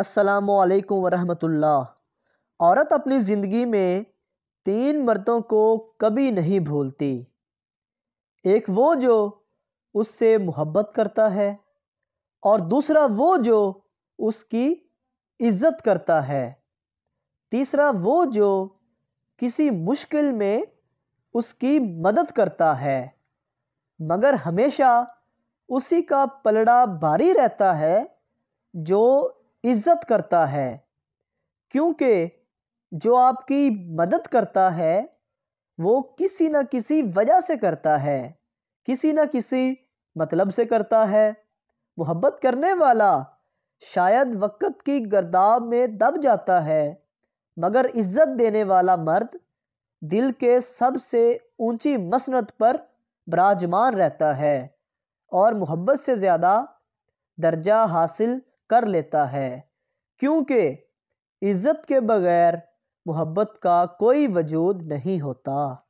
असलकम वरहमतुल्लाह औरत अपनी ज़िंदगी में तीन मर्दों को कभी नहीं भूलती एक वो जो उससे मोहब्बत करता है और दूसरा वो जो उसकी इज़्ज़त करता है तीसरा वो जो किसी मुश्किल में उसकी मदद करता है मगर हमेशा उसी का पलड़ा भारी रहता है जो इज़्ज़त करता है क्योंकि जो आपकी मदद करता है वो किसी न किसी वजह से करता है किसी न किसी मतलब से करता है मोहब्बत करने वाला शायद वक़्त की गर्दाब में दब जाता है मगर इज़्ज़त देने वाला मर्द दिल के सबसे ऊंची मसनत पर बराजमान रहता है और मोहब्बत से ज़्यादा दर्जा हासिल कर लेता है क्योंकि इज़्ज़त के बग़ैर मोहब्बत का कोई वजूद नहीं होता